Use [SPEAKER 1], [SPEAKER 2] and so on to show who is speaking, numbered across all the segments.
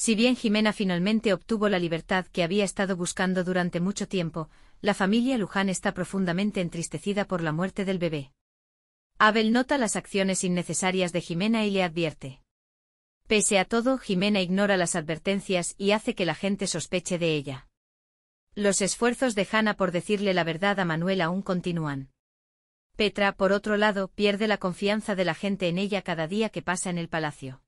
[SPEAKER 1] Si bien Jimena finalmente obtuvo la libertad que había estado buscando durante mucho tiempo, la familia Luján está profundamente entristecida por la muerte del bebé. Abel nota las acciones innecesarias de Jimena y le advierte. Pese a todo, Jimena ignora las advertencias y hace que la gente sospeche de ella. Los esfuerzos de Jana por decirle la verdad a Manuel aún continúan. Petra, por otro lado, pierde la confianza de la gente en ella cada día que pasa en el palacio.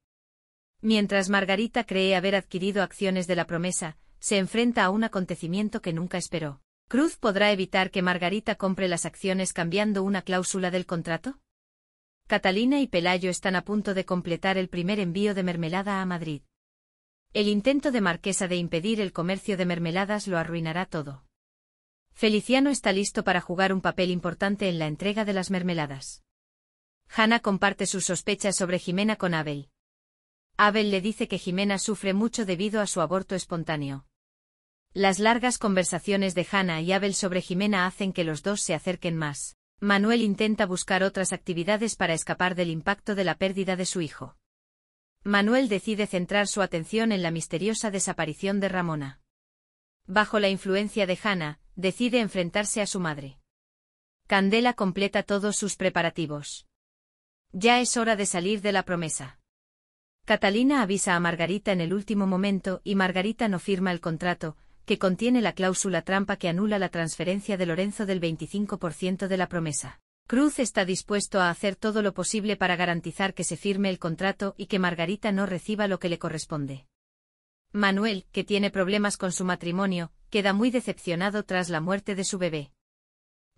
[SPEAKER 1] Mientras Margarita cree haber adquirido acciones de la promesa, se enfrenta a un acontecimiento que nunca esperó. ¿Cruz podrá evitar que Margarita compre las acciones cambiando una cláusula del contrato? Catalina y Pelayo están a punto de completar el primer envío de mermelada a Madrid. El intento de Marquesa de impedir el comercio de mermeladas lo arruinará todo. Feliciano está listo para jugar un papel importante en la entrega de las mermeladas. Hannah comparte sus sospechas sobre Jimena con Abel, Abel le dice que Jimena sufre mucho debido a su aborto espontáneo. Las largas conversaciones de Hannah y Abel sobre Jimena hacen que los dos se acerquen más. Manuel intenta buscar otras actividades para escapar del impacto de la pérdida de su hijo. Manuel decide centrar su atención en la misteriosa desaparición de Ramona. Bajo la influencia de Hannah, decide enfrentarse a su madre. Candela completa todos sus preparativos. Ya es hora de salir de la promesa. Catalina avisa a Margarita en el último momento y Margarita no firma el contrato, que contiene la cláusula trampa que anula la transferencia de Lorenzo del 25% de la promesa. Cruz está dispuesto a hacer todo lo posible para garantizar que se firme el contrato y que Margarita no reciba lo que le corresponde. Manuel, que tiene problemas con su matrimonio, queda muy decepcionado tras la muerte de su bebé.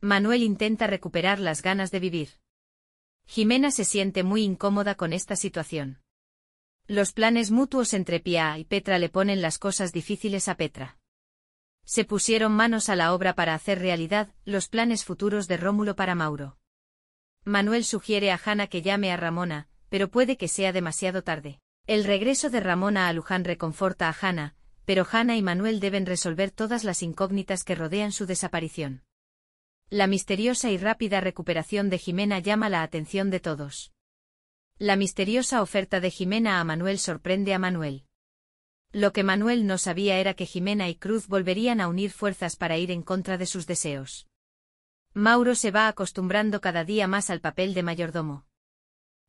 [SPEAKER 1] Manuel intenta recuperar las ganas de vivir. Jimena se siente muy incómoda con esta situación. Los planes mutuos entre Pia y Petra le ponen las cosas difíciles a Petra. Se pusieron manos a la obra para hacer realidad los planes futuros de Rómulo para Mauro. Manuel sugiere a Hanna que llame a Ramona, pero puede que sea demasiado tarde. El regreso de Ramona a Luján reconforta a Hanna, pero Hanna y Manuel deben resolver todas las incógnitas que rodean su desaparición. La misteriosa y rápida recuperación de Jimena llama la atención de todos. La misteriosa oferta de Jimena a Manuel sorprende a Manuel. Lo que Manuel no sabía era que Jimena y Cruz volverían a unir fuerzas para ir en contra de sus deseos. Mauro se va acostumbrando cada día más al papel de mayordomo.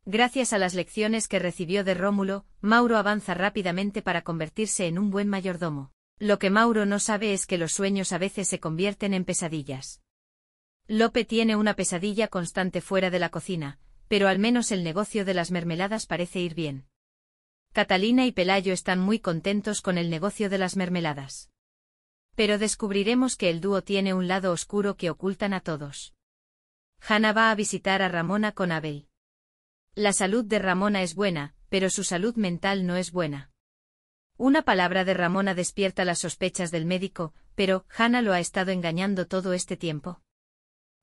[SPEAKER 1] Gracias a las lecciones que recibió de Rómulo, Mauro avanza rápidamente para convertirse en un buen mayordomo. Lo que Mauro no sabe es que los sueños a veces se convierten en pesadillas. Lope tiene una pesadilla constante fuera de la cocina, pero al menos el negocio de las mermeladas parece ir bien. Catalina y Pelayo están muy contentos con el negocio de las mermeladas. Pero descubriremos que el dúo tiene un lado oscuro que ocultan a todos. Hanna va a visitar a Ramona con Abel. La salud de Ramona es buena, pero su salud mental no es buena. Una palabra de Ramona despierta las sospechas del médico, pero Hanna lo ha estado engañando todo este tiempo.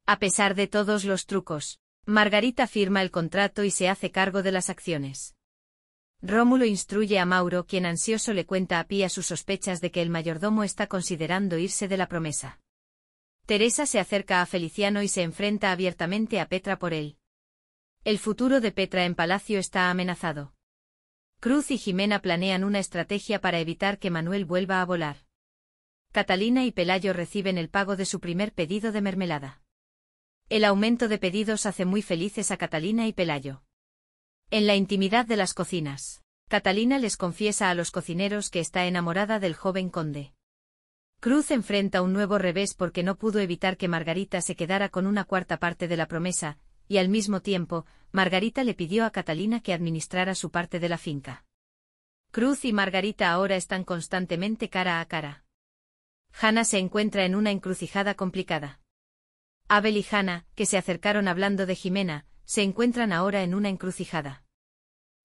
[SPEAKER 1] A pesar de todos los trucos, Margarita firma el contrato y se hace cargo de las acciones. Rómulo instruye a Mauro, quien ansioso le cuenta a Pía sus sospechas de que el mayordomo está considerando irse de la promesa. Teresa se acerca a Feliciano y se enfrenta abiertamente a Petra por él. El futuro de Petra en Palacio está amenazado. Cruz y Jimena planean una estrategia para evitar que Manuel vuelva a volar. Catalina y Pelayo reciben el pago de su primer pedido de mermelada. El aumento de pedidos hace muy felices a Catalina y Pelayo. En la intimidad de las cocinas, Catalina les confiesa a los cocineros que está enamorada del joven conde. Cruz enfrenta un nuevo revés porque no pudo evitar que Margarita se quedara con una cuarta parte de la promesa, y al mismo tiempo, Margarita le pidió a Catalina que administrara su parte de la finca. Cruz y Margarita ahora están constantemente cara a cara. Hanna se encuentra en una encrucijada complicada. Abel y Hanna, que se acercaron hablando de Jimena, se encuentran ahora en una encrucijada.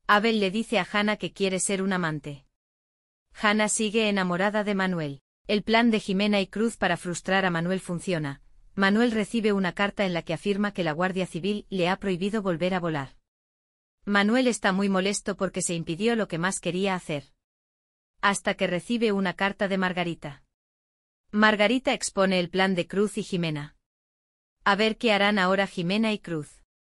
[SPEAKER 1] Abel le dice a Hanna que quiere ser un amante. Hanna sigue enamorada de Manuel. El plan de Jimena y Cruz para frustrar a Manuel funciona. Manuel recibe una carta en la que afirma que la Guardia Civil le ha prohibido volver a volar. Manuel está muy molesto porque se impidió lo que más quería hacer. Hasta que recibe una carta de Margarita. Margarita expone el plan de Cruz y Jimena. A ver qué harán ahora Jimena y Cruz.